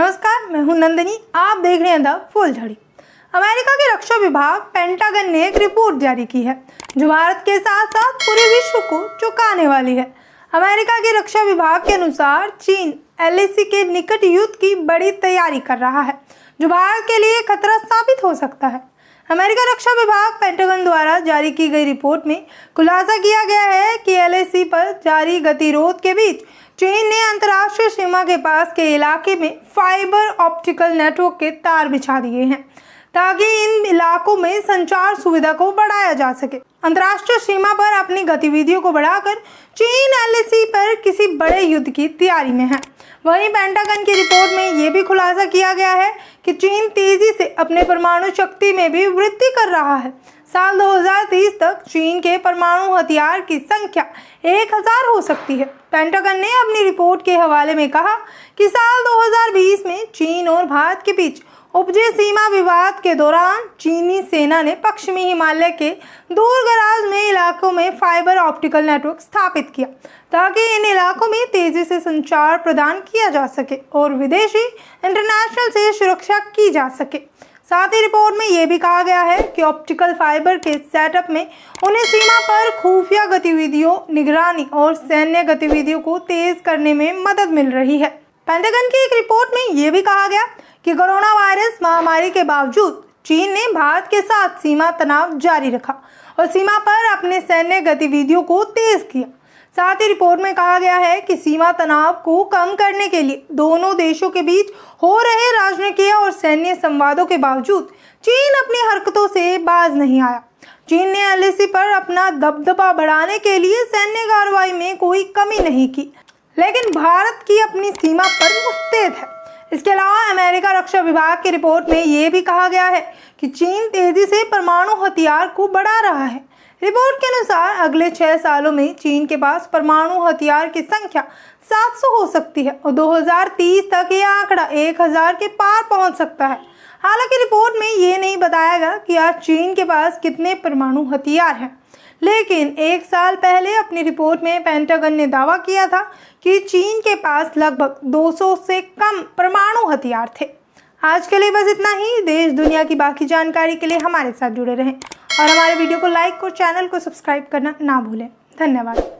नमस्कार मैं हूं नंदनी आप देख रहे हैं द फूल झड़ी अमेरिका के रक्षा विभाग पेंटागन ने एक रिपोर्ट जारी की है जो भारत के साथ साथ पूरे विश्व को चुकाने वाली है अमेरिका के रक्षा विभाग के अनुसार चीन एल के निकट युद्ध की बड़ी तैयारी कर रहा है जो भारत के लिए खतरा साबित हो सकता है अमेरिका रक्षा विभाग पेंटागन द्वारा जारी की गई रिपोर्ट में खुलासा किया गया है कि एल पर जारी गतिरोध के बीच चीन ने अंतर्राष्ट्रीय सीमा के पास के इलाके में फाइबर ऑप्टिकल नेटवर्क के तार बिछा दिए हैं ताकि इन इलाकों में संचार सुविधा को बढ़ाया जा सके अंतर्राष्ट्रीय सीमा पर अपनी गतिविधियों को बढ़ाकर चीन एलएसी पर किसी बड़े युद्ध की तैयारी में है वहीं पेंटागन की रिपोर्ट में ये भी खुलासा किया गया है कि चीन तेजी से अपने परमाणु शक्ति में भी वृद्धि कर रहा है साल 2030 तक चीन के परमाणु हथियार की संख्या 1000 हो सकती है पेंटागन ने अपनी रिपोर्ट के हवाले में कहा कि साल 2020 में चीन और भारत के बीच उपजे सीमा विवाद के दौरान चीनी सेना ने पश्चिमी हिमालय के दूर दराज में इलाकों में फाइबर ऑप्टिकल नेटवर्क स्थापित किया ताकि इन इलाकों में तेज़ी से संचार प्रदान किया जा सके और विदेशी इंटरनेशनल से सुरक्षा की जा सके साथ ही रिपोर्ट में यह भी कहा गया है कि ऑप्टिकल फाइबर के सेटअप में उन्हें सीमा पर खुफिया गतिविधियों निगरानी और सैन्य गतिविधियों को तेज करने में मदद मिल रही है पेंटागन की एक रिपोर्ट में यह भी कहा गया कि कोरोना वायरस महामारी के बावजूद चीन ने भारत के साथ सीमा तनाव जारी रखा और सीमा पर अपने सैन्य गतिविधियों को तेज किया साथ ही रिपोर्ट में कहा गया है कि सीमा तनाव को कम करने के लिए दोनों देशों के बीच हो रहे राजनीतिक और सैन्य संवादों के बावजूद चीन अपनी हरकतों से बाज नहीं आया चीन ने एल पर अपना दबदबा बढ़ाने के लिए सैन्य कार्रवाई में कोई कमी नहीं की लेकिन भारत की अपनी सीमा पर मुस्तैद है इसके अलावा अमेरिका रक्षा विभाग की रिपोर्ट में ये भी कहा गया है कि चीन तेजी से परमाणु हथियार को बढ़ा रहा है रिपोर्ट के अनुसार अगले छः सालों में चीन के पास परमाणु हथियार की संख्या 700 हो सकती है और 2030 तक ये आंकड़ा 1000 के पार पहुंच सकता है हालांकि रिपोर्ट में ये नहीं बताया गया कि आज चीन के पास कितने परमाणु हथियार हैं लेकिन एक साल पहले अपनी रिपोर्ट में पेंटागन ने दावा किया था कि चीन के पास लगभग 200 से कम परमाणु हथियार थे आज के लिए बस इतना ही देश दुनिया की बाकी जानकारी के लिए हमारे साथ जुड़े रहें और हमारे वीडियो को लाइक और चैनल को सब्सक्राइब करना ना भूलें धन्यवाद